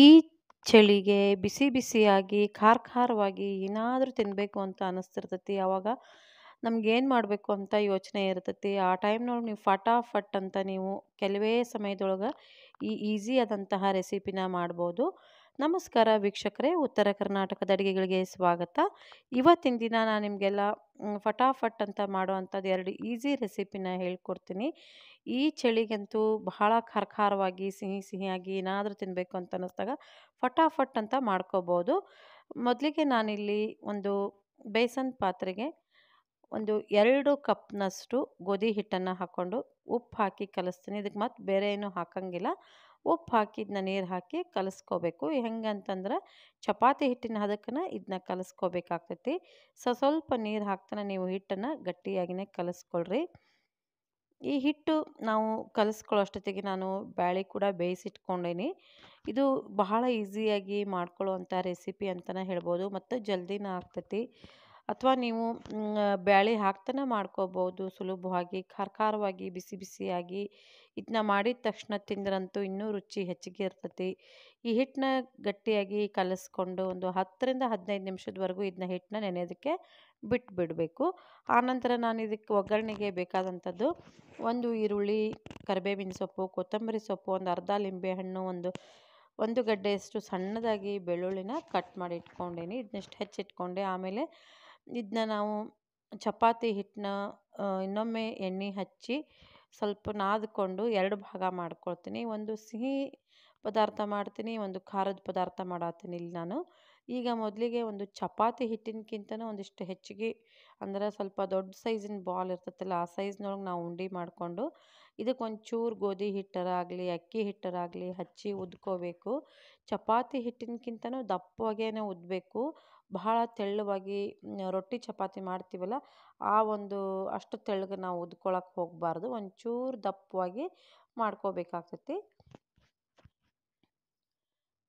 ಈ ಚಳಿಗೆ ಬಿಸಿ ಬಿಸಿಯಾಗಿ ಖಾರ ಖಾರವಾಗಿ ಏನಾದರೂ ತಿನ್ನಬೇಕು ಅಂತ ಅನ್ನಿಸ್ತಿರ್ತೈತಿ ಆವಾಗ ನಮಗೇನು ಮಾಡಬೇಕು ಅಂತ ಯೋಚನೆ ಇರ್ತೈತಿ ಆ ಟೈಮ್ನೊಳಗೆ ನೀವು ಫಟಾಫಟ್ ಅಂತ ನೀವು ಕೆಲವೇ ಸಮಯದೊಳಗೆ ಈ ಈಸಿ ಆದಂತಹ ರೆಸಿಪಿನ ಮಾಡ್ಬೋದು ನಮಸ್ಕಾರ ವೀಕ್ಷಕರೇ ಉತ್ತರ ಕರ್ನಾಟಕದ ಅಡುಗೆಗಳಿಗೆ ಸ್ವಾಗತ ಇವತ್ತಿನ ದಿನ ನಾನು ನಿಮಗೆಲ್ಲ ಫಟಾಫಟ್ ಅಂತ ಮಾಡುವಂಥದ್ದು ಎರಡು ಈಸಿ ರೆಸಿಪಿನ ಹೇಳ್ಕೊಡ್ತೀನಿ ಈ ಚಳಿಗಂತೂ ಬಹಳ ಖರ್ಖಾರವಾಗಿ ಸಿಹಿ ಸಿಹಿಯಾಗಿ ಏನಾದರೂ ತಿನ್ನಬೇಕು ಅಂತ ಅನ್ನಿಸ್ದಾಗ ಫಟಾಫಟ್ ಅಂತ ಮಾಡ್ಕೋಬೋದು ಮೊದಲಿಗೆ ನಾನಿಲ್ಲಿ ಒಂದು ಬೇಸನ್ ಪಾತ್ರೆಗೆ ಒಂದು ಎರಡು ಕಪ್ನಷ್ಟು ಗೋಧಿ ಹಿಟ್ಟನ್ನು ಹಾಕ್ಕೊಂಡು ಉಪ್ಪು ಹಾಕಿ ಕಲಿಸ್ತೀನಿ ಇದಕ್ಕೆ ಮತ್ತೆ ಬೇರೆ ಏನೂ ಹಾಕೋಂಗಿಲ್ಲ ಉಪ್ಪು ಹಾಕಿದ್ನ ನೀರು ಹಾಕಿ ಕಲಿಸ್ಕೋಬೇಕು ಹೆಂಗಂತಂದ್ರೆ ಚಪಾತಿ ಹಿಟ್ಟಿನ ಹದಕ್ಕನ ಇದನ್ನ ಕಲಿಸ್ಕೋಬೇಕಾಗ್ತೈತಿ ಸೊ ಸ್ವಲ್ಪ ನೀರು ಹಾಕ್ತಾನೆ ನೀವು ಹಿಟ್ಟನ್ನು ಗಟ್ಟಿಯಾಗಿನೇ ಕಲಿಸ್ಕೊಳ್ರಿ ಈ ಹಿಟ್ಟು ನಾವು ಕಲಿಸ್ಕೊಳ್ಳೋಷ್ಟೊತ್ತಿಗೆ ನಾನು ಬ್ಯಾಳೆ ಕೂಡ ಬೇಯಿಸಿಟ್ಕೊಂಡೇನಿ ಇದು ಬಹಳ ಈಸಿಯಾಗಿ ಮಾಡ್ಕೊಳ್ಳುವಂಥ ರೆಸಿಪಿ ಅಂತಲೇ ಹೇಳ್ಬೋದು ಮತ್ತು ಜಲ್ದಿನ ಆಗ್ತೈತಿ ಅಥವಾ ನೀವು ಬ್ಯಾಳಿ ಹಾಕ್ತಾನೆ ಮಾಡ್ಕೋಬೋದು ಸುಲಭವಾಗಿ ಖಾರ ಖಾರವಾಗಿ ಬಿಸಿ ಬಿಸಿಯಾಗಿ ಇದನ್ನ ಮಾಡಿದ ತಕ್ಷಣ ತಿಂದ್ರಂತೂ ಇನ್ನೂ ರುಚಿ ಹೆಚ್ಚಿಗೆ ಇರ್ತೈತಿ ಈ ಹಿಟ್ಟನ್ನ ಗಟ್ಟಿಯಾಗಿ ಕಲಸ್ಕೊಂಡು ಒಂದು ಹತ್ತರಿಂದ ಹದಿನೈದು ನಿಮಿಷದವರೆಗೂ ಇದನ್ನ ಹಿಟ್ಟನ್ನ ನೆನೆಯೋದಕ್ಕೆ ಬಿಟ್ಟು ಬಿಡಬೇಕು ಆನಂತರ ನಾನು ಇದಕ್ಕೆ ಒಗ್ಗರಣೆಗೆ ಬೇಕಾದಂಥದ್ದು ಒಂದು ಈರುಳ್ಳಿ ಕರಿಬೇವಿನ ಸೊಪ್ಪು ಕೊತ್ತಂಬರಿ ಸೊಪ್ಪು ಒಂದು ಅರ್ಧ ಲಿಂಬೆಹಣ್ಣು ಒಂದು ಒಂದು ಗಡ್ಡೆಯಷ್ಟು ಸಣ್ಣದಾಗಿ ಬೆಳ್ಳುಳ್ಳಿನ ಕಟ್ ಮಾಡಿ ಇಟ್ಕೊಂಡೇನಿ ಇದನ್ನಿಷ್ಟು ಹೆಚ್ಚಿಟ್ಕೊಂಡೆ ಆಮೇಲೆ ಇದನ್ನ ನಾವು ಚಪಾತಿ ಹಿಟ್ಟನ್ನ ಇನ್ನೊಮ್ಮೆ ಎಣ್ಣೆ ಹಚ್ಚಿ ಸ್ವಲ್ಪ ನಾದಿಕೊಂಡು ಎರಡು ಭಾಗ ಮಾಡ್ಕೊಳ್ತೀನಿ ಒಂದು ಸಿಹಿ ಪದಾರ್ಥ ಮಾಡ್ತೀನಿ ಒಂದು ಖಾರದ ಪದಾರ್ಥ ಮಾಡತ್ತೀನಿ ಇಲ್ಲಿ ನಾನು ಈಗ ಮೊದಲಿಗೆ ಒಂದು ಚಪಾತಿ ಹಿಟ್ಟಿನಕ್ಕಿಂತನೂ ಒಂದಿಷ್ಟು ಹೆಚ್ಚಿಗೆ ಅಂದರೆ ಸ್ವಲ್ಪ ದೊಡ್ಡ ಸೈಜಿನ ಬಾಲ್ ಇರ್ತೈತಲ್ಲ ಆ ಸೈಜ್ನೊಳಗೆ ನಾವು ಉಂಡೆ ಮಾಡಿಕೊಂಡು ಇದಕ್ಕೆ ಒಂಚೂರು ಗೋಧಿ ಹಿಟ್ಟರಾಗಲಿ ಅಕ್ಕಿ ಹಿಟ್ಟರಾಗಲಿ ಹಚ್ಚಿ ಉದ್ಕೋಬೇಕು ಚಪಾತಿ ಹಿಟ್ಟಿನಕ್ಕಿಂತನೂ ದಪ್ಪವಾಗೇನೆ ಉದ್ದಬೇಕು ಬಹಳ ತೆಳ್ಳವಾಗಿ ರೊಟ್ಟಿ ಚಪಾತಿ ಮಾಡ್ತೀವಲ್ಲ ಆ ಒಂದು ಅಷ್ಟು ತೆಳ್ಳಗೆ ನಾವು ಉದ್ಕೊಳಕ್ಕೆ ಹೋಗಬಾರ್ದು ಒಂಚೂರು ದಪ್ಪವಾಗಿ ಮಾಡ್ಕೋಬೇಕಾಗ್ತೈತಿ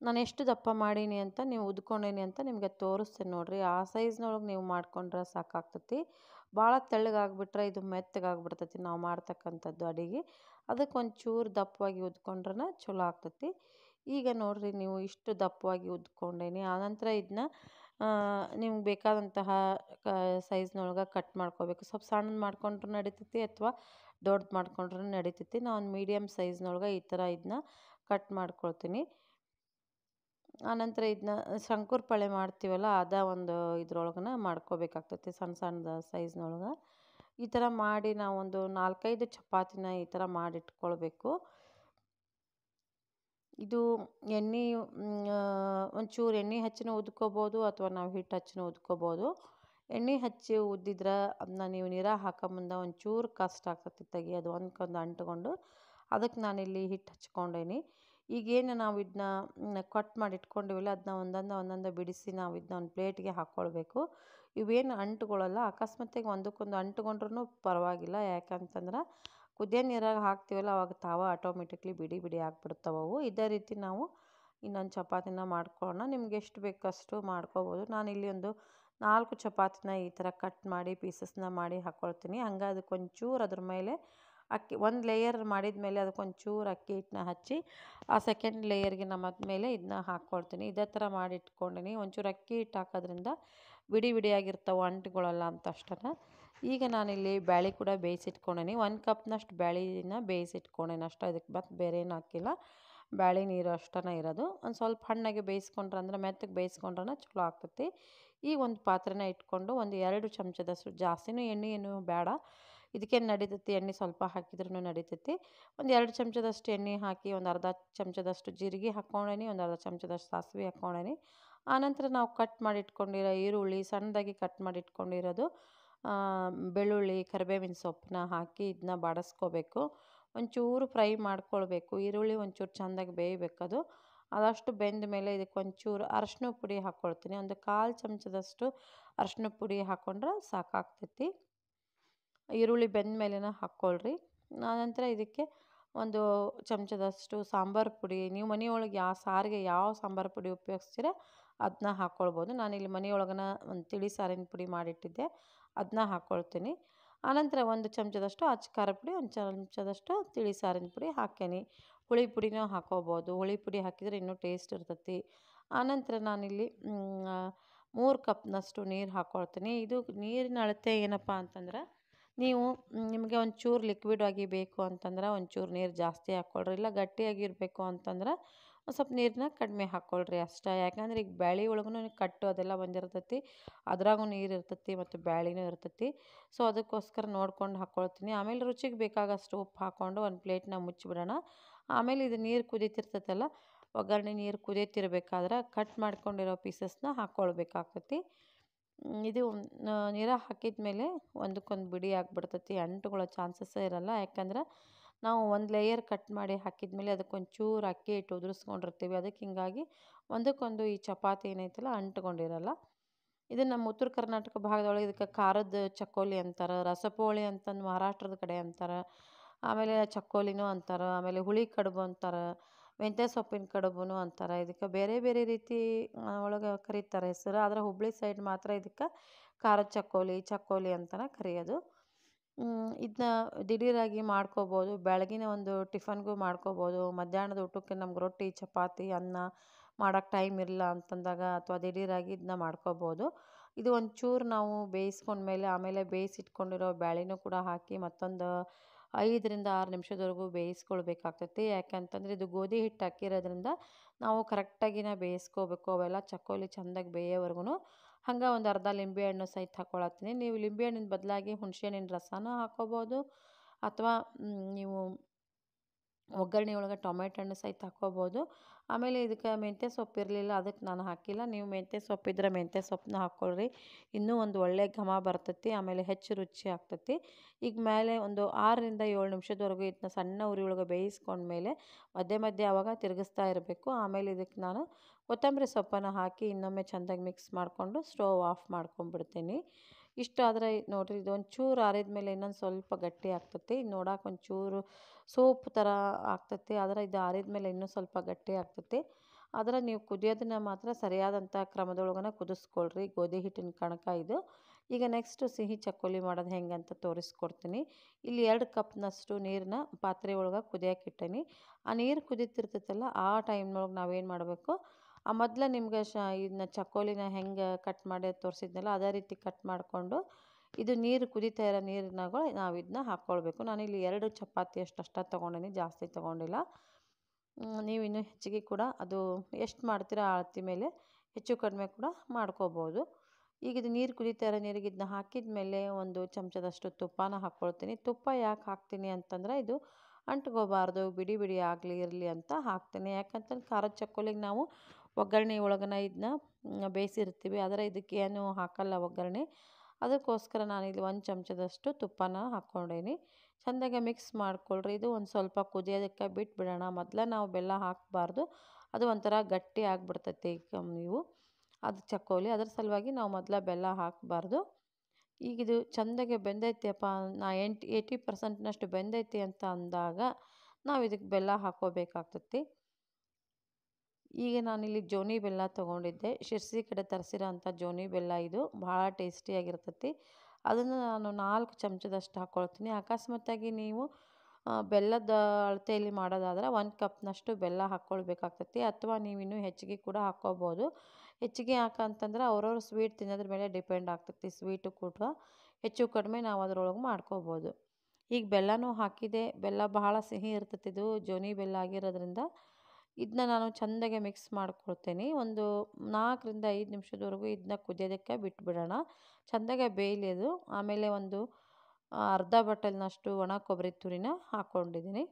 ನಾನು ಎಷ್ಟು ದಪ್ಪ ಮಾಡೀನಿ ಅಂತ ನೀವು ಉದ್ಕೊಂಡೇನಿ ಅಂತ ನಿಮಗೆ ತೋರಿಸ್ತೇನೆ ನೋಡಿರಿ ಆ ಸೈಜ್ನೊಳಗೆ ನೀವು ಮಾಡ್ಕೊಂಡ್ರೆ ಸಾಕಾಗ್ತತಿ ಭಾಳ ತೆಳ್ಳಗಾಗ್ಬಿಟ್ರೆ ಇದು ಮೆತ್ತಗಾಗ್ಬಿಡ್ತೈತಿ ನಾವು ಮಾಡ್ತಕ್ಕಂಥದ್ದು ಅಡಿಗೆ ಅದಕ್ಕೆ ಒಂಚೂರು ದಪ್ಪವಾಗಿ ಉದ್ಕೊಂಡ್ರೆ ಚಲೋ ಆಗ್ತತಿ ಈಗ ನೋಡಿರಿ ನೀವು ಇಷ್ಟು ದಪ್ಪವಾಗಿ ಉದ್ಕೊಂಡೇನಿ ಆನಂತರ ಇದನ್ನ ನಿಮ್ಗೆ ಬೇಕಾದಂತಹ ಕ ಸೈಜ್ನೊಳಗೆ ಕಟ್ ಮಾಡ್ಕೋಬೇಕು ಸ್ವಲ್ಪ ಸಣ್ಣದು ಮಾಡ್ಕೊಂಡ್ರೂ ನಡಿತೈತಿ ಅಥವಾ ದೊಡ್ಡದು ಮಾಡ್ಕೊಂಡ್ರೂ ನಡಿತೈತಿ ನಾನು ಮೀಡಿಯಮ್ ಸೈಜ್ನೊಳಗೆ ಈ ಥರ ಇದನ್ನ ಕಟ್ ಮಾಡ್ಕೊಳ್ತೀನಿ ಆನಂತರ ಇದನ್ನ ಶಂಕುರ್ ಪಳೆ ಮಾಡ್ತೀವಲ್ಲ ಅದ ಒಂದು ಇದ್ರೊಳಗನ ಮಾಡ್ಕೋಬೇಕಾಗ್ತೈತಿ ಸಣ್ಣ ಸಣ್ಣದ ಸೈಜ್ನೊಳಗೆ ಈ ಥರ ಮಾಡಿ ನಾವೊಂದು ನಾಲ್ಕೈದು ಚಪಾತಿನ ಈ ಥರ ಮಾಡಿಟ್ಕೊಳ್ಬೇಕು ಇದು ಎಣ್ಣೆ ಒಂಚೂರು ಎಣ್ಣೆ ಹಚ್ಚಿನ ಉದ್ಕೊಬೋದು ಅಥವಾ ನಾವು ಹಿಟ್ಟು ಹಚ್ಚಿನ ಉದ್ಕೊಬೋದು ಎಣ್ಣೆ ಹಚ್ಚಿ ಉದ್ದಿದ್ರೆ ಅದನ್ನ ನೀವು ನೀರಾಗ ಹಾಕೋ ಮುಂದೆ ಒಂಚೂರು ಕಷ್ಟ ಆಗ್ತತಿ ಅದು ಒಂದ್ಕೊಂದು ಅಂಟ್ಕೊಂಡು ಅದಕ್ಕೆ ನಾನಿಲ್ಲಿ ಹಿಟ್ಟು ಹಚ್ಕೊಂಡೇನಿ ಈಗೇನು ನಾವು ಇದನ್ನ ಕಟ್ ಮಾಡಿ ಇಟ್ಕೊಂಡಿವಲ್ಲ ಅದನ್ನ ಒಂದೊಂದ ಒಂದೊಂದು ಬಿಡಿಸಿ ನಾವು ಇದನ್ನ ಒಂದು ಪ್ಲೇಟ್ಗೆ ಹಾಕ್ಕೊಳ್ಬೇಕು ಇವೇನು ಅಂಟುಗಳಲ್ಲ ಅಕಸ್ಮಾತಿಗೆ ಒಂದಕ್ಕೊಂದು ಅಂಟ್ಕೊಂಡ್ರೂ ಪರವಾಗಿಲ್ಲ ಯಾಕಂತಂದ್ರೆ ಕುದಿಯೋ ನೀರಾಗ ಹಾಕ್ತೀವಲ್ಲ ಅವಾಗ ತಾವೇ ಆಟೋಮೆಟಿಕ್ಲಿ ಬಿಡಿ ಬಿಡಿ ಆಗಿಬಿಡ್ತಾವೆ ಅವು ಇದೇ ರೀತಿ ನಾವು ಇನ್ನೊಂದು ಚಪಾತಿನ ಮಾಡ್ಕೊಳ್ಳೋಣ ನಿಮ್ಗೆ ಎಷ್ಟು ಬೇಕಷ್ಟು ಮಾಡ್ಕೋಬೋದು ನಾನಿಲ್ಲಿ ಒಂದು ನಾಲ್ಕು ಚಪಾತಿನ ಈ ಥರ ಕಟ್ ಮಾಡಿ ಪೀಸಸ್ನ ಮಾಡಿ ಹಾಕ್ಕೊಳ್ತೀನಿ ಹಂಗೆ ಒಂಚೂರು ಅದ್ರ ಮೇಲೆ ಅಕ್ಕಿ ಒಂದು ಲೇಯರ್ ಮಾಡಿದ ಮೇಲೆ ಅದಕ್ಕೊಂಚೂರು ಅಕ್ಕಿ ಹಿಟ್ಟನ್ನ ಹಚ್ಚಿ ಆ ಸೆಕೆಂಡ್ ಲೇಯರ್ಗೆ ನಮ್ಮ ಮೇಲೆ ಇದನ್ನ ಹಾಕ್ಕೊಳ್ತೀನಿ ಇದೇ ಥರ ಮಾಡಿ ಒಂಚೂರು ಅಕ್ಕಿ ಹಿಟ್ಟು ಹಾಕೋದ್ರಿಂದ ಬಿಡಿ ಬಿಡಿಯಾಗಿರ್ತಾವೆ ಅಂಟ್ಕೊಳ್ಳಲ್ಲ ಅಂತ ಅಷ್ಟೇ ಈಗ ನಾನಿಲ್ಲಿ ಬ್ಯಾಳಿ ಕೂಡ ಬೇಯಿಸಿಟ್ಕೊಂಡೇನಿ ಒಂದು ಕಪ್ನಷ್ಟು ಬ್ಯಾಳಿನ ಬೇಯಿಸಿಟ್ಕೊಂಡೇನೆ ಅಷ್ಟು ಅದಕ್ಕೆ ಮತ್ತು ಬೇರೆ ಏನು ಹಾಕಿಲ್ಲ ಬ್ಯಾಳಿ ನೀರು ಅಷ್ಟೇ ಇರೋದು ಒಂದು ಸ್ವಲ್ಪ ಹಣ್ಣಾಗೆ ಬೇಯಿಸ್ಕೊಂಡ್ರೆ ಅಂದರೆ ಮೆತ್ತಗೆ ಬೇಯಿಸ್ಕೊಂಡ್ರೆ ಚಲೋ ಆಗ್ತೈತಿ ಈ ಒಂದು ಪಾತ್ರೆನ ಇಟ್ಕೊಂಡು ಒಂದು ಎರಡು ಚಮಚದಷ್ಟು ಜಾಸ್ತಿನೂ ಎಣ್ಣೆ ಏನು ಬೇಡ ಇದಕ್ಕೇನು ನಡೀತೈತಿ ಎಣ್ಣೆ ಸ್ವಲ್ಪ ಹಾಕಿದ್ರೂ ನಡೀತೈತಿ ಒಂದು ಎರಡು ಚಮಚದಷ್ಟು ಎಣ್ಣೆ ಹಾಕಿ ಒಂದು ಅರ್ಧ ಚಮಚದಷ್ಟು ಜೀರಿಗೆ ಹಾಕ್ಕೊಂಡೇನಿ ಒಂದು ಅರ್ಧ ಚಮಚದಷ್ಟು ಸಾಸಿವೆ ಹಾಕ್ಕೊಂಡೇನಿ ಆನಂತರ ನಾವು ಕಟ್ ಮಾಡಿ ಇಟ್ಕೊಂಡಿರೋ ಈರುಳ್ಳಿ ಸಣ್ಣದಾಗಿ ಕಟ್ ಮಾಡಿ ಇಟ್ಕೊಂಡಿರೋದು ಬೆಳ್ಳುಳ್ಳಿ ಕರಿಬೇವಿನ ಸೊಪ್ಪನ್ನ ಹಾಕಿ ಇದನ್ನ ಬಾಡಿಸ್ಕೋಬೇಕು ಒಂಚೂರು ಫ್ರೈ ಮಾಡ್ಕೊಳ್ಬೇಕು ಈರುಳ್ಳಿ ಒಂಚೂರು ಚೆಂದಾಗಿ ಅದು ಅದಷ್ಟು ಬೆಂದ ಮೇಲೆ ಇದಕ್ಕೆ ಒಂಚೂರು ಅರಶಿನ ಪುಡಿ ಹಾಕ್ಕೊಳ್ತೀನಿ ಒಂದು ಕಾಲು ಚಮಚದಷ್ಟು ಅರಶಿನ ಪುಡಿ ಹಾಕ್ಕೊಂಡ್ರೆ ಸಾಕಾಗ್ತೈತಿ ಈರುಳ್ಳಿ ಬೆಂದ ಮೇಲೇನ ಹಾಕ್ಕೊಳ್ರಿ ಆನಂತರ ಇದಕ್ಕೆ ಒಂದು ಚಮಚದಷ್ಟು ಸಾಂಬಾರು ಪುಡಿ ನೀವು ಮನೆಯೊಳಗೆ ಯಾವ ಸಾರಿಗೆ ಯಾವ ಸಾಂಬಾರು ಪುಡಿ ಉಪಯೋಗಿಸ್ತೀರ ಅದನ್ನ ಹಾಕ್ಕೊಳ್ಬೋದು ನಾನಿಲ್ಲಿ ಮನೆಯೊಳಗನ ಒಂದು ತಿಳಿ ಸಾರಿನ ಪುಡಿ ಮಾಡಿಟ್ಟಿದ್ದೆ ಅದನ್ನ ಹಾಕ್ಕೊಳ್ತೀನಿ ಆನಂತರ ಒಂದು ಚಮಚದಷ್ಟು ಅಚ್ಚ ಖಾರ ಪುಡಿ ಒಂದು ಚಮಚದಷ್ಟು ತಿಳಿ ಸಾರಿನ ಪುಡಿ ಹಾಕ್ಯಾನಿ ಹುಳಿ ಪುಡಿನೂ ಹಾಕೋಬೋದು ಹುಳಿ ಪುಡಿ ಹಾಕಿದರೆ ಇನ್ನೂ ಟೇಸ್ಟ್ ಇರ್ತೈತಿ ಆನಂತರ ನಾನಿಲ್ಲಿ ಮೂರು ಕಪ್ನಷ್ಟು ನೀರು ಹಾಕ್ಕೊಳ್ತೀನಿ ಇದು ನೀರಿನ ಅಳತೆ ಏನಪ್ಪ ಅಂತಂದ್ರೆ ನೀವು ನಿಮಗೆ ಒಂಚೂರು ಲಿಕ್ವಿಡ್ ಆಗಿ ಬೇಕು ಅಂತಂದ್ರೆ ಒಂಚೂರು ನೀರು ಜಾಸ್ತಿ ಹಾಕ್ಕೊಳ್ರಿ ಇಲ್ಲ ಇರಬೇಕು ಅಂತಂದ್ರೆ ಒಂದು ಸ್ವಲ್ಪ ನೀರನ್ನ ಕಡಿಮೆ ಹಾಕ್ಕೊಳ್ರಿ ಅಷ್ಟೇ ಯಾಕಂದ್ರೆ ಈಗ ಬ್ಯಾಳಿ ಒಳಗೂ ಕಟ್ಟು ಅದೆಲ್ಲ ಬಂದಿರ್ತೈತಿ ಅದ್ರಾಗೂ ನೀರು ಇರ್ತೈತಿ ಮತ್ತು ಬ್ಯಾಳಿನೂ ಇರ್ತೈತಿ ಸೊ ಅದಕ್ಕೋಸ್ಕರ ನೋಡ್ಕೊಂಡು ಹಾಕ್ಕೊಳ್ತೀನಿ ಆಮೇಲೆ ರುಚಿಗೆ ಬೇಕಾಗಷ್ಟು ಉಪ್ಪು ಹಾಕ್ಕೊಂಡು ಒಂದು ಪ್ಲೇಟ್ನ ಮುಚ್ಚಿಬಿಡೋಣ ಆಮೇಲೆ ಇದು ನೀರು ಕುದೀತಿರ್ತೈತಲ್ಲ ಒಗ್ಗರಣೆ ನೀರು ಕುದೀತಿರ್ಬೇಕಾದ್ರೆ ಕಟ್ ಮಾಡ್ಕೊಂಡಿರೋ ಪೀಸಸ್ನ ಹಾಕ್ಕೊಳ್ಬೇಕಾಗ್ತೈತಿ ಇದು ನೀರ ಹಾಕಿದ ಮೇಲೆ ಒಂದಕ್ಕೊಂದು ಬಿಡಿ ಆಗಿಬಿಡ್ತೈತಿ ಅಂಟುಗಳ ಚಾನ್ಸಸ್ಸೇ ಇರಲ್ಲ ಯಾಕಂದ್ರೆ ನಾವು ಒಂದು ಲೇಯರ್ ಕಟ್ ಮಾಡಿ ಹಾಕಿದ ಮೇಲೆ ಅದಕ್ಕೊಂಚೂರು ಅಕ್ಕಿ ಹಿಟ್ಟು ಉದುರಿಸ್ಕೊಂಡಿರ್ತೀವಿ ಅದಕ್ಕೆ ಹಿಂಗಾಗಿ ಒಂದಕ್ಕೊಂದು ಈ ಚಪಾತಿ ಏನೈತಲ್ಲ ಅಂಟ್ಕೊಂಡಿರಲ್ಲ ಇದು ನಮ್ಮ ಉತ್ತರ ಕರ್ನಾಟಕ ಭಾಗದೊಳಗೆ ಇದಕ್ಕೆ ಖಾರದ ಚಕ್ಕೋಲಿ ಅಂತಾರೆ ರಸಪೋಳಿ ಅಂತಂದು ಮಹಾರಾಷ್ಟ್ರದ ಕಡೆ ಅಂತಾರೆ ಆಮೇಲೆ ಚಕ್ಕೋಲಿನೂ ಅಂತಾರೆ ಆಮೇಲೆ ಹುಳಿ ಕಡುಬು ಅಂತಾರೆ ಮೆಂತ್ಯ ಸೊಪ್ಪಿನ ಕಡುಬು ಅಂತಾರೆ ಇದಕ್ಕೆ ಬೇರೆ ಬೇರೆ ರೀತಿ ಒಳಗೆ ಕರೀತಾರೆ ಹೆಸರು ಆದರೆ ಹುಬ್ಳಿ ಸೈಡ್ ಮಾತ್ರ ಇದಕ್ಕೆ ಖಾರದ ಚಕ್ಕೋಲಿ ಚಕ್ಕೋಲಿ ಅಂತಾನೆ ಕರೆಯೋದು ಇದನ್ನ ದಿಢೀರಾಗಿ ಮಾಡ್ಕೋಬೋದು ಬೆಳಗಿನ ಒಂದು ಟಿಫನ್ಗೂ ಮಾಡ್ಕೋಬೋದು ಮಧ್ಯಾಹ್ನದ ಊಟಕ್ಕೆ ನಮ್ಗೆ ರೊಟ್ಟಿ ಚಪಾತಿ ಅನ್ನ ಮಾಡೋಕ್ಕೆ ಟೈಮ್ ಇರಲ್ಲ ಅಂತಂದಾಗ ಅಥವಾ ದಿಢೀರಾಗಿ ಇದನ್ನ ಮಾಡ್ಕೋಬೋದು ಇದು ಒಂಚೂರು ನಾವು ಬೇಯಿಸ್ಕೊಂಡ್ಮೇಲೆ ಆಮೇಲೆ ಬೇಯಿಸಿಟ್ಕೊಂಡಿರೋ ಬ್ಯಾಳಿನೂ ಕೂಡ ಹಾಕಿ ಮತ್ತೊಂದು ಐದರಿಂದ ಆರು ನಿಮಿಷದವರೆಗೂ ಬೇಯಿಸ್ಕೊಳ್ಬೇಕಾಗ್ತೈತಿ ಯಾಕಂತಂದರೆ ಇದು ಗೋಧಿ ಹಿಟ್ಟು ಹಾಕಿರೋದ್ರಿಂದ ನಾವು ಕರೆಕ್ಟಾಗಿನ ಬೇಯಿಸ್ಕೋಬೇಕು ಅವೆಲ್ಲ ಚಕ್ಕೋಲಿ ಚೆಂದಾಗಿ ಬೇಯೋವರೆಗೂ ಹಂಗೆ ಒಂದು ಅರ್ಧ ಲಿಂಬೆ ಹಣ್ಣು ಸಹಿತ ಹಾಕ್ಕೊಳತ್ತೀನಿ ನೀವು ಲಿಂಬೆ ಹಣ್ಣಿನ ಬದಲಾಗಿ ಹುಣಸೆ ಹಣ್ಣಿನ ರಸನೂ ಹಾಕ್ಕೋಬೋದು ಅಥವಾ ನೀವು ಒಗ್ಗರಣೆ ಒಳಗೆ ಟೊಮೆಟೊ ಹಣ್ಣು ಸಹಿತ ಹಾಕ್ಕೊಬೋದು ಆಮೇಲೆ ಇದಕ್ಕೆ ಮೆಂತ್ಯ ಸೊಪ್ಪು ಇರಲಿಲ್ಲ ಅದಕ್ಕೆ ನಾನು ಹಾಕಿಲ್ಲ ನೀವು ಮೆಂತ್ಯ ಸೊಪ್ಪು ಇದ್ದರೆ ಮೆಂತ್ಯ ಸೊಪ್ಪನ್ನ ಹಾಕ್ಕೊಳ್ರಿ ಇನ್ನೂ ಒಂದು ಒಳ್ಳೆ ಘಮ ಬರ್ತೈತಿ ಆಮೇಲೆ ಹೆಚ್ಚು ರುಚಿ ಆಗ್ತೈತಿ ಈಗ ಮೇಲೆ ಒಂದು ಆರರಿಂದ ಏಳು ನಿಮಿಷದವರೆಗೂ ಇದನ್ನ ಸಣ್ಣ ಉರಿ ಒಳಗೆ ಬೇಯಿಸ್ಕೊಂಡ್ಮೇಲೆ ಮಧ್ಯೆ ಮಧ್ಯೆ ಆವಾಗ ತಿರುಗಿಸ್ತಾ ಇರಬೇಕು ಆಮೇಲೆ ಇದಕ್ಕೆ ನಾನು ಕೊತ್ತಂಬರಿ ಸೊಪ್ಪನ್ನು ಹಾಕಿ ಇನ್ನೊಮ್ಮೆ ಚೆಂದಾಗಿ ಮಿಕ್ಸ್ ಮಾಡಿಕೊಂಡು ಸ್ಟೋವ್ ಆಫ್ ಮಾಡ್ಕೊಂಡ್ಬಿಡ್ತೀನಿ ಇಷ್ಟು ಆದರೆ ನೋಡಿರಿ ಒಂಚೂರು ಆರಿದ ಮೇಲೆ ಇನ್ನೊಂದು ಸ್ವಲ್ಪ ಗಟ್ಟಿ ಆಗ್ತತಿ ನೋಡಕ್ಕೆ ಒಂಚೂರು ಸೋಪ್ ಥರ ಆಗ್ತತಿ ಆದರೆ ಇದು ಆರಿದ ಮೇಲೆ ಇನ್ನೂ ಸ್ವಲ್ಪ ಗಟ್ಟಿ ಆಗ್ತತಿ ಆದರೆ ನೀವು ಕುದಿಯೋದನ್ನ ಮಾತ್ರ ಸರಿಯಾದಂಥ ಕ್ರಮದೊಳಗನ ಕುದಿಸ್ಕೊಳ್ರಿ ಗೋಧಿ ಹಿಟ್ಟಿನ ಕಣಕ ಇದು ಈಗ ನೆಕ್ಸ್ಟು ಸಿಹಿ ಚಕ್ಕೋಲಿ ಮಾಡೋದು ಹೆಂಗೆ ಅಂತ ತೋರಿಸ್ಕೊಡ್ತೀನಿ ಇಲ್ಲಿ ಎರಡು ಕಪ್ನಷ್ಟು ನೀರನ್ನ ಪಾತ್ರೆ ಒಳಗೆ ಕುದಿಯೋಕೆ ಇಟ್ಟೀನಿ ಆ ನೀರು ಕುದಿತಿರ್ತೈತಲ್ಲ ಆ ಟೈಮ್ನೊಳಗೆ ನಾವೇನು ಮಾಡಬೇಕು ಆ ಮೊದಲೇ ನಿಮಗೆ ಶ ಇದನ್ನ ಚಕ್ಕೋಲಿನ ಹೆಂಗೆ ಕಟ್ ಮಾಡಿ ತೋರಿಸಿದ್ನಲ್ಲ ಅದೇ ರೀತಿ ಕಟ್ ಮಾಡಿಕೊಂಡು ಇದು ನೀರು ಕುದಿತಾ ಇರೋ ನೀರಿನಾಗ ನಾವು ಇದನ್ನ ಹಾಕ್ಕೊಳ್ಬೇಕು ನಾನಿಲ್ಲಿ ಎರಡು ಚಪಾತಿ ಅಷ್ಟು ಅಷ್ಟೇ ತೊಗೊಂಡಿನಿ ಜಾಸ್ತಿ ತೊಗೊಂಡಿಲ್ಲ ನೀವು ಇನ್ನೂ ಹೆಚ್ಚಿಗೆ ಕೂಡ ಅದು ಎಷ್ಟು ಮಾಡ್ತೀರಾ ಅಳತಿ ಮೇಲೆ ಹೆಚ್ಚು ಕಡಿಮೆ ಕೂಡ ಮಾಡ್ಕೋಬೋದು ಈಗ ಇದು ನೀರು ಕುದಿತಾ ಇರೋ ನೀರಿಗೆ ಇದನ್ನ ಹಾಕಿದ ಮೇಲೆ ಒಂದು ಚಮಚದಷ್ಟು ತುಪ್ಪನ ಹಾಕ್ಕೊಳ್ತೀನಿ ತುಪ್ಪ ಯಾಕೆ ಹಾಕ್ತೀನಿ ಅಂತಂದರೆ ಇದು ಅಂಟ್ಕೋಬಾರ್ದು ಬಿಡಿ ಬಿಡಿ ಆಗಲಿ ಇರಲಿ ಅಂತ ಹಾಕ್ತೀನಿ ಯಾಕಂತಂದ್ರೆ ಖಾರದ ಚಕ್ಕೋಲಿಗೆ ನಾವು ಒಗ್ಗರಣೆ ಒಳಗನ ಇದನ್ನ ಬೇಯಿಸಿರ್ತೀವಿ ಆದರೆ ಏನು ಹಾಕಲ್ಲ ಒಗ್ಗರಣೆ ಅದಕ್ಕೋಸ್ಕರ ನಾನು ನಾನಿಲ್ಲಿ ಒಂದು ಚಮಚದಷ್ಟು ತುಪ್ಪನ ಹಾಕ್ಕೊಂಡೇನಿ ಚೆಂದಾಗಿ ಮಿಕ್ಸ್ ಮಾಡ್ಕೊಳ್ರಿ ಇದು ಒಂದು ಸ್ವಲ್ಪ ಕುದಿಯೋದಕ್ಕೆ ಬಿಡೋಣ ಮೊದಲ ನಾವು ಬೆಲ್ಲ ಹಾಕಬಾರ್ದು ಅದು ಒಂಥರ ಗಟ್ಟಿ ಆಗಿಬಿಡ್ತೈತಿ ನೀವು ಅದು ಚಕ್ಕೋಲಿ ಅದ್ರ ಸಲುವಾಗಿ ನಾವು ಮೊದಲ ಬೆಲ್ಲ ಹಾಕಬಾರ್ದು ಈಗ ಇದು ಚೆಂದಾಗೆ ಬೆಂದೈತಿಯಪ್ಪ ನಾ ಎಂಟು ಏಯ್ಟಿ ಪರ್ಸೆಂಟ್ನಷ್ಟು ಬೆಂದೈತಿ ಅಂತ ಅಂದಾಗ ನಾವು ಇದಕ್ಕೆ ಬೆಲ್ಲ ಹಾಕೋಬೇಕಾಗ್ತತಿ ಈಗ ನಾನಿಲ್ಲಿ ಜೋನಿ ಬೆಲ್ಲ ತೊಗೊಂಡಿದ್ದೆ ಶಿರ್ಸಿ ಕಡೆ ತರಿಸಿರೋ ಅಂಥ ಜೋನಿ ಬೆಲ್ಲ ಇದು ಭಾಳ ಟೇಸ್ಟಿಯಾಗಿರ್ತೈತಿ ಅದನ್ನು ನಾನು ನಾಲ್ಕು ಚಮಚದಷ್ಟು ಹಾಕ್ಕೊಳ್ತೀನಿ ಅಕಸ್ಮಾತಾಗಿ ನೀವು ಬೆಲ್ಲದ ಅಳತೆಯಲ್ಲಿ ಮಾಡೋದಾದ್ರೆ ಒಂದು ಕಪ್ನಷ್ಟು ಬೆಲ್ಲ ಹಾಕ್ಕೊಳ್ಬೇಕಾಗ್ತೈತಿ ಅಥವಾ ನೀವು ಇನ್ನೂ ಹೆಚ್ಚಿಗೆ ಕೂಡ ಹಾಕ್ಕೋಬೋದು ಹೆಚ್ಚಿಗೆ ಹಾಕಂತಂದ್ರೆ ಅವ್ರವ್ರ ಸ್ವೀಟ್ ತಿನ್ನೋದ್ರ ಮೇಲೆ ಡಿಪೆಂಡ್ ಆಗ್ತೈತಿ ಸ್ವೀಟು ಕೂಡ ಹೆಚ್ಚು ಕಡಿಮೆ ನಾವು ಅದರೊಳಗೆ ಮಾಡ್ಕೋಬೋದು ಈಗ ಬೆಲ್ಲನೂ ಹಾಕಿದೆ ಬೆಲ್ಲ ಬಹಳ ಸಿಹಿ ಇದು ಜೋನಿ ಬೆಲ್ಲ ಆಗಿರೋದ್ರಿಂದ ಇದನ್ನ ನಾನು ಚೆಂದಾಗೆ ಮಿಕ್ಸ್ ಮಾಡ್ಕೊಳ್ತೇನೆ ಒಂದು ನಾಲ್ಕರಿಂದ ಐದು ನಿಮಿಷದವರೆಗೂ ಇದನ್ನ ಕುದಿಯೋದಕ್ಕೆ ಬಿಟ್ಬಿಡೋಣ ಚೆಂದಾಗೆ ಬೇಯಲಿ ಆಮೇಲೆ ಒಂದು ಅರ್ಧ ಬಟಲ್ನಷ್ಟು ಒಣ ಕೊಬ್ಬರಿ ತುರಿನ ಹಾಕ್ಕೊಂಡಿದ್ದೀನಿ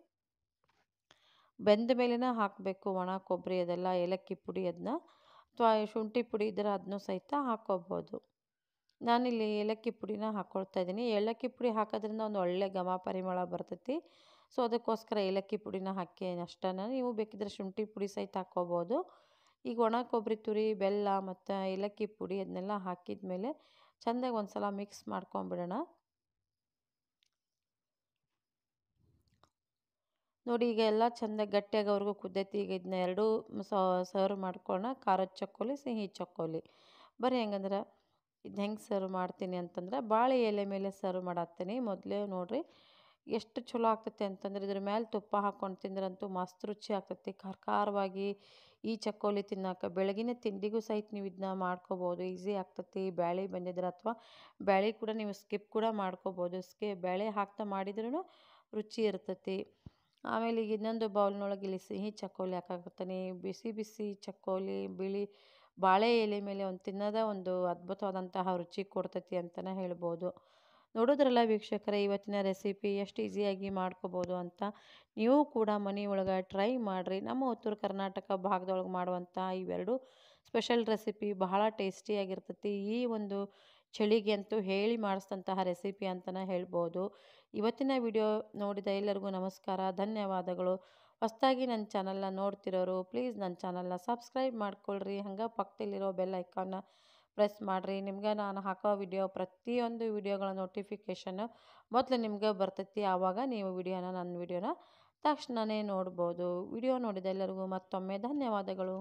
ಬೆಂದ ಮೇಲೆನೇ ಹಾಕಬೇಕು ಒಣ ಕೊಬ್ಬರಿ ಅದೆಲ್ಲ ಏಲಕ್ಕಿ ಪುಡಿ ಅದನ್ನ ಅಥವಾ ಶುಂಠಿ ಪುಡಿ ಇದರ ಅದನ್ನೂ ಸಹಿತ ಹಾಕ್ಕೋಬೋದು ನಾನಿಲ್ಲಿ ಏಲಕ್ಕಿ ಪುಡಿನ ಹಾಕ್ಕೊಳ್ತಾ ಇದ್ದೀನಿ ಏಲಕ್ಕಿ ಪುಡಿ ಹಾಕೋದ್ರಿಂದ ಒಂದು ಒಳ್ಳೆ ಘಮ ಪರಿಮಳ ಬರ್ತೈತಿ ಸೊ ಅದಕ್ಕೋಸ್ಕರ ಏಲಕ್ಕಿ ಪುಡಿನ ಹಾಕಿ ಅಷ್ಟನ್ನು ನೀವು ಬೇಕಿದ್ರೆ ಶುಂಠಿ ಪುಡಿ ಸಹಿತ ಹಾಕ್ಕೋಬೋದು ಈಗ ಒಣ ಕೊಬ್ಬರಿ ತುರಿ ಬೆಲ್ಲ ಮತ್ತು ಏಲಕ್ಕಿ ಪುಡಿ ಅದನ್ನೆಲ್ಲ ಹಾಕಿದ ಮೇಲೆ ಚೆಂದಾಗಿ ಒಂದು ಸಲ ಮಿಕ್ಸ್ ಮಾಡ್ಕೊಂಬಿಡೋಣ ನೋಡಿ ಈಗ ಎಲ್ಲ ಚೆಂದ ಅವ್ರಿಗೂ ಕುದ್ದೈತಿ ಈಗ ಇದನ್ನ ಎರಡೂ ಸರ್ವ್ ಮಾಡ್ಕೊಳ್ಳೋಣ ಖಾರದ ಚಕ್ಕೋಲಿ ಸಿಹಿ ಚಕ್ಕೋಲಿ ಬರೀ ಹೆಂಗಂದ್ರೆ ಇದು ಹೆಂಗೆ ಸರ್ವ್ ಮಾಡ್ತೀನಿ ಅಂತಂದ್ರೆ ಬಾಳೆ ಎಲೆ ಮೇಲೆ ಸರ್ವ್ ಮಾಡತ್ತೀನಿ ಮೊದಲೇ ನೋಡಿರಿ ಎಷ್ಟು ಚಲೋ ಆಗ್ತೈತೆ ಅಂತಂದ್ರೆ ಇದ್ರ ಮೇಲೆ ತುಪ್ಪ ಹಾಕ್ಕೊಂಡು ತಿಂದ್ರಂತೂ ಮಸ್ತ್ ರುಚಿ ಆಗ್ತೈತಿ ಖಾರ ಖಾರವಾಗಿ ಈ ಚಕ್ಕೋಲಿ ತಿನ್ನೋಕೆ ಬೆಳಗಿನ ತಿಂಡಿಗೂ ಸಹಿತ ನೀವು ಇದನ್ನ ಮಾಡ್ಕೋಬೋದು ಈಸಿ ಆಗ್ತೈತಿ ಬ್ಯಾಳೆ ಬಂದಿದ್ರೆ ಅಥವಾ ಬ್ಯಾಳೆ ಕೂಡ ನೀವು ಸ್ಕಿಪ್ ಕೂಡ ಮಾಡ್ಕೋಬೋದು ಸ್ಕಿ ಬ್ಯಾಳೆ ಹಾಕ್ತಾ ಮಾಡಿದ್ರೂ ರುಚಿ ಇರ್ತೈತಿ ಆಮೇಲೆ ಈಗ ಇನ್ನೊಂದು ಬೌಲ್ನೊಳಗೆ ಇಲ್ಲಿ ಸಿಹಿ ಚಕ್ಕೋಲಿ ಹಾಕಾಕತ್ತೀನಿ ಬಿಸಿ ಬಿಸಿ ಚಕ್ಕೋಲಿ ಬಿಳಿ ಬಾಳೆ ಎಲೆ ಮೇಲೆ ಒಂದು ತಿನ್ನೋದೇ ಒಂದು ಅದ್ಭುತವಾದಂತಹ ರುಚಿ ಕೊಡ್ತೈತಿ ಅಂತಲೇ ಹೇಳ್ಬೋದು ನೋಡೋದ್ರಲ್ಲ ವೀಕ್ಷಕರೇ ಇವತ್ತಿನ ರೆಸಿಪಿ ಎಷ್ಟು ಈಸಿಯಾಗಿ ಮಾಡ್ಕೋಬೋದು ಅಂತ ನೀವು ಕೂಡ ಮನೆ ಒಳಗೆ ಟ್ರೈ ಮಾಡಿರಿ ನಮ್ಮ ಉತ್ತರ ಕರ್ನಾಟಕ ಭಾಗದೊಳಗೆ ಮಾಡುವಂಥ ಇವೆರಡು ಸ್ಪೆಷಲ್ ರೆಸಿಪಿ ಬಹಳ ಟೇಸ್ಟಿಯಾಗಿರ್ತೈತಿ ಈ ಒಂದು ಚಳಿಗೆ ಅಂತೂ ಹೇಳಿ ಮಾಡಿಸಿದಂತಹ ರೆಸಿಪಿ ಅಂತಲೇ ಹೇಳ್ಬೋದು ಇವತ್ತಿನ ವಿಡಿಯೋ ನೋಡಿದ ಎಲ್ಲರಿಗೂ ನಮಸ್ಕಾರ ಧನ್ಯವಾದಗಳು ಹೊಸದಾಗಿ ನನ್ನ ಚಾನಲ್ನ ನೋಡ್ತಿರೋರು ಪ್ಲೀಸ್ ನನ್ನ ಚಾನಲ್ನ ಸಬ್ಸ್ಕ್ರೈಬ್ ಮಾಡ್ಕೊಳ್ರಿ ಹಂಗೆ ಪಕ್ಕದಲ್ಲಿರೋ ಬೆಲ್ ಐಕಾನ್ನ ಪ್ರೆಸ್ ಮಾಡಿರಿ ನಿಮ್ಗೆ ನಾನು ಹಾಕೋ ವಿಡಿಯೋ ಪ್ರತಿಯೊಂದು ವಿಡಿಯೋಗಳ ನೋಟಿಫಿಕೇಷನ್ನು ಮೊದಲು ನಿಮಗೆ ಬರ್ತೈತಿ ಆವಾಗ ನೀವು ವಿಡಿಯೋನ ನನ್ನ ವಿಡಿಯೋನ ತಕ್ಷಣವೇ ನೋಡ್ಬೋದು ವಿಡಿಯೋ ನೋಡಿದ ಎಲ್ಲರಿಗೂ ಮತ್ತೊಮ್ಮೆ ಧನ್ಯವಾದಗಳು